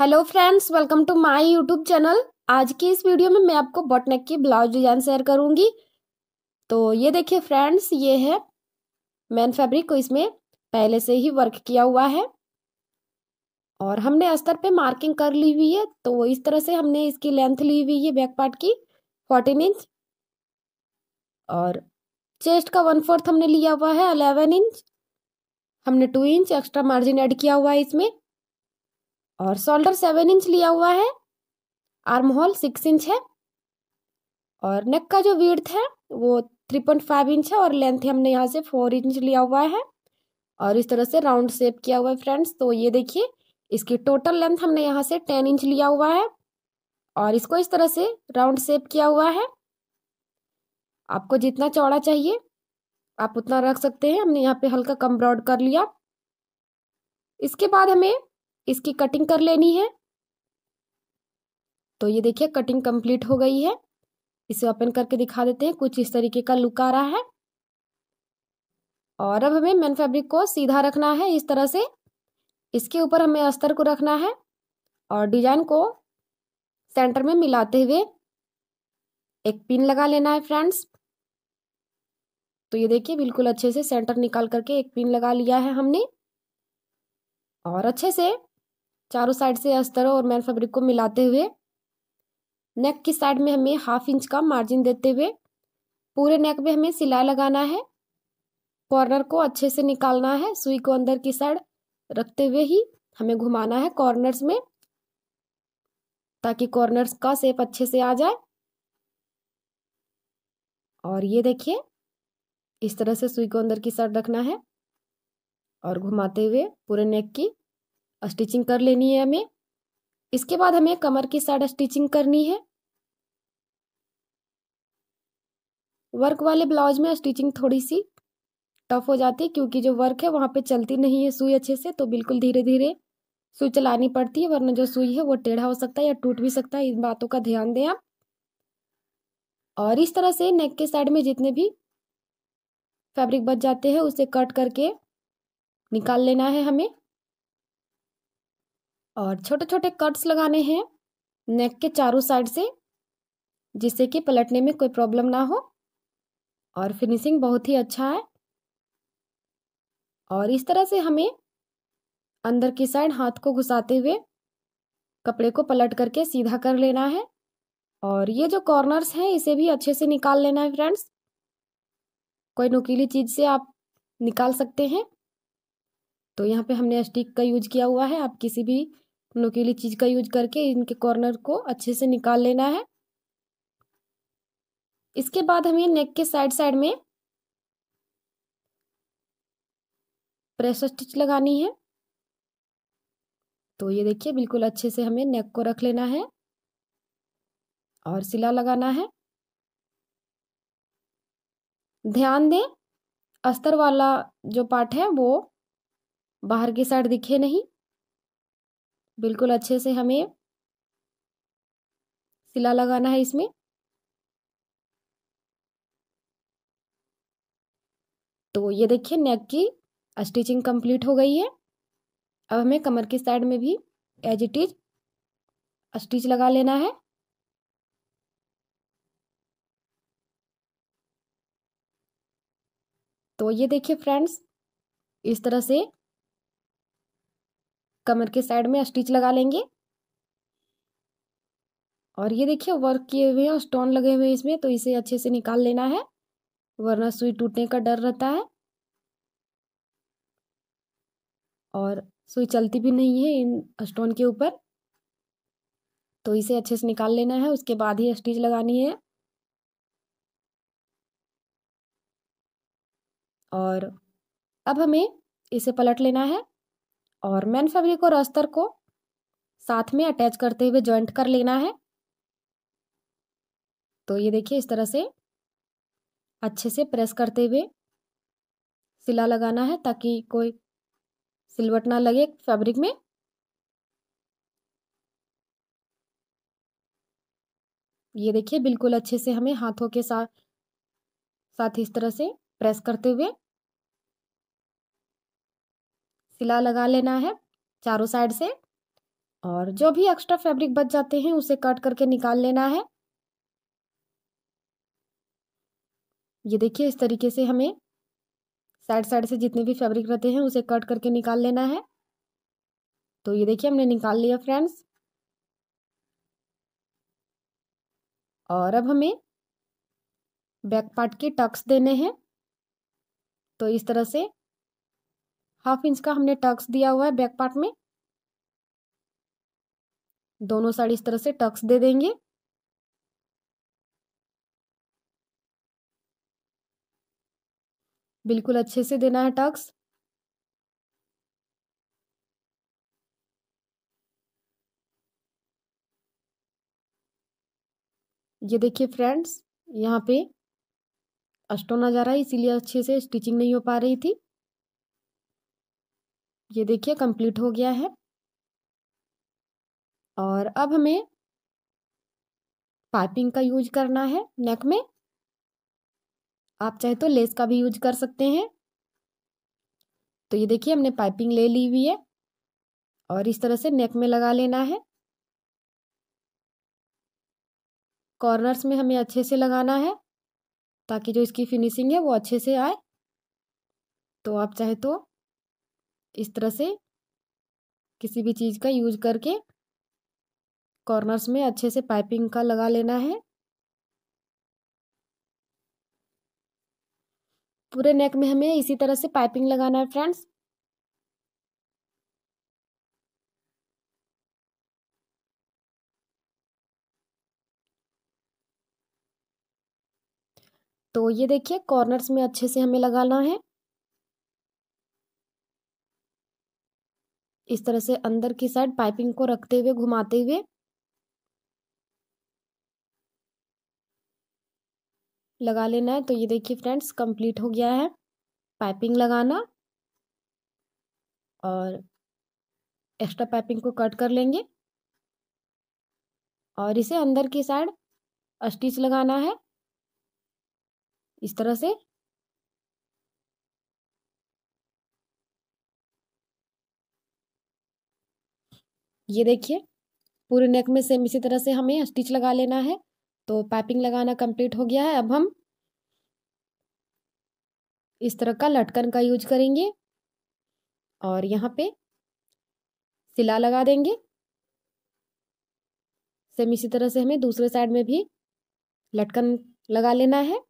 hello friends welcome to my YouTube channel आज की इस वीडियो में मैं आपको बॉटनेक की ब्लाउज डिजाइन शेयर करूंगी तो ये देखिए फ्रेंड्स ये है मैन फैब्रिक को इसमें पहले से ही वर्क किया हुआ है और हमने अस्तर पे मार्किंग कर ली हुई है तो इस तरह से हमने इसकी लेंथ ली हुई है बैक पार्ट की फोर्टीन इंच और चेस्ट का वन फोर्थ हमने लिया हुआ है अलेवन इंच हमने two inch extra margin add किया हुआ है इसमें और शोल्डर सेवन इंच लिया हुआ है आर्म होल सिक्स इंच है और नेक का जो वीर्थ है वो थ्री पॉइंट फाइव इंच है और लेंथ हमने यहाँ से फोर इंच लिया हुआ है और इस तरह से राउंड शेप किया हुआ है फ्रेंड्स तो ये देखिए इसकी टोटल लेंथ हमने यहाँ से टेन इंच लिया हुआ है और इसको इस तरह से राउंड शेप किया हुआ है आपको जितना चौड़ा चाहिए आप उतना रख सकते हैं हमने यहाँ पे हल्का कम ब्रॉड कर लिया इसके बाद हमें इसकी कटिंग कर लेनी है तो ये देखिए कटिंग कंप्लीट हो गई है इसे ओपन करके दिखा देते हैं कुछ इस तरीके का लुक आ रहा है और अब हमें मेन फैब्रिक को सीधा रखना है इस तरह से इसके ऊपर हमें अस्तर को रखना है और डिजाइन को सेंटर में मिलाते हुए एक पिन लगा लेना है फ्रेंड्स तो ये देखिए बिल्कुल अच्छे से सेंटर निकाल करके एक पिन लगा लिया है हमने और अच्छे से चारों साइड से अस्तरों और मैन फैब्रिक को मिलाते हुए नेक की साइड में हमें हाफ इंच का मार्जिन देते हुए पूरे नेक में हमें सिलाई लगाना है कॉर्नर को अच्छे से निकालना है सुई को अंदर की साइड रखते हुए ही हमें घुमाना है कॉर्नर्स में ताकि कॉर्नर्स का सेप अच्छे से आ जाए और ये देखिए इस तरह से सुई को अंदर की साइड रखना है और घुमाते हुए पूरे नेक की स्टिचिंग कर लेनी है हमें इसके बाद हमें कमर की साइड स्टिचिंग करनी है वर्क वाले ब्लाउज में स्टिचिंग थोड़ी सी टफ हो जाती है क्योंकि जो वर्क है वहाँ पे चलती नहीं है सुई अच्छे से तो बिल्कुल धीरे धीरे सुई चलानी पड़ती है वरना जो सुई है वो टेढ़ा हो सकता है या टूट भी सकता है इन बातों का ध्यान दें आप और इस तरह से नेक के साइड में जितने भी फैब्रिक बच जाते हैं उसे कट करके निकाल लेना है हमें और छोटे छोटे कट्स लगाने हैं नेक के चारों साइड से जिससे कि पलटने में कोई प्रॉब्लम ना हो और फिनिशिंग बहुत ही अच्छा है और इस तरह से हमें अंदर की साइड हाथ को घुसाते हुए कपड़े को पलट करके सीधा कर लेना है और ये जो कॉर्नर्स हैं इसे भी अच्छे से निकाल लेना है फ्रेंड्स कोई नुकीली चीज़ से आप निकाल सकते हैं तो यहाँ पे हमने स्टिक का यूज किया हुआ है आप किसी भी नुकीली चीज़ का यूज करके इनके कॉर्नर को अच्छे से निकाल लेना है इसके बाद हमें नेक के साइड साइड में प्रेस स्टिच लगानी है तो ये देखिए बिल्कुल अच्छे से हमें नेक को रख लेना है और सिला लगाना है ध्यान दें अस्तर वाला जो पार्ट है वो बाहर की साइड दिखे नहीं बिल्कुल अच्छे से हमें सिला लगाना है इसमें तो ये देखिए नेक की स्टिचिंग कंप्लीट हो गई है अब हमें कमर की साइड में भी एज इट इज स्टिच लगा लेना है तो ये देखिए फ्रेंड्स इस तरह से कमर के साइड में स्टिच लगा लेंगे और ये देखिए वर्क किए हुए हैं और स्टोन लगे हुए हैं इसमें तो इसे अच्छे से निकाल लेना है वरना सुई टूटने का डर रहता है और सुई चलती भी नहीं है इन स्टोन के ऊपर तो इसे अच्छे से निकाल लेना है उसके बाद ही स्टिच लगानी है और अब हमें इसे पलट लेना है और मेन फैब्रिक और अस्तर को साथ में अटैच करते हुए ज्वाइंट कर लेना है तो ये देखिए इस तरह से अच्छे से प्रेस करते हुए सिला लगाना है ताकि कोई सिलवट ना लगे फैब्रिक में ये देखिए बिल्कुल अच्छे से हमें हाथों के साथ साथ इस तरह से प्रेस करते हुए सिला लगा लेना है चारों साइड से और जो भी एक्स्ट्रा फैब्रिक बच जाते हैं उसे कट करके निकाल लेना है ये देखिए इस तरीके से हमें साइड साइड से जितने भी फैब्रिक रहते हैं उसे कट करके निकाल लेना है तो ये देखिए हमने निकाल लिया फ्रेंड्स और अब हमें बैक पार्ट के टक्स देने हैं तो इस तरह से हाफ इंच का हमने टक्स दिया हुआ है बैक पार्ट में दोनों साइड इस तरह से टक्स दे देंगे बिल्कुल अच्छे से देना है टक्स ये देखिए फ्रेंड्स यहाँ पे अस्टोन आ जा रहा है इसीलिए अच्छे से स्टिचिंग नहीं हो पा रही थी ये देखिए कंप्लीट हो गया है और अब हमें पाइपिंग का यूज करना है नेक में आप चाहे तो लेस का भी यूज कर सकते हैं तो ये देखिए हमने पाइपिंग ले ली हुई है और इस तरह से नेक में लगा लेना है कॉर्नर्स में हमें अच्छे से लगाना है ताकि जो इसकी फिनिशिंग है वो अच्छे से आए तो आप चाहे तो इस तरह से किसी भी चीज़ का यूज करके कॉर्नर्स में अच्छे से पाइपिंग का लगा लेना है पूरे नेक में हमें इसी तरह से पाइपिंग लगाना है फ्रेंड्स तो ये देखिए कॉर्नर्स में अच्छे से हमें लगाना है इस तरह से अंदर की साइड पाइपिंग को रखते हुए घुमाते हुए लगा लेना है तो ये देखिए फ्रेंड्स कंप्लीट हो गया है पाइपिंग लगाना और एक्स्ट्रा पाइपिंग को कट कर लेंगे और इसे अंदर की साइड स्टिच लगाना है इस तरह से ये देखिए पूरे नेक में सेम इसी तरह से हमें स्टिच लगा लेना है तो पाइपिंग लगाना कंप्लीट हो गया है अब हम इस तरह का लटकन का यूज करेंगे और यहाँ पे सिला लगा देंगे सेम इसी तरह से हमें दूसरे साइड में भी लटकन लगा लेना है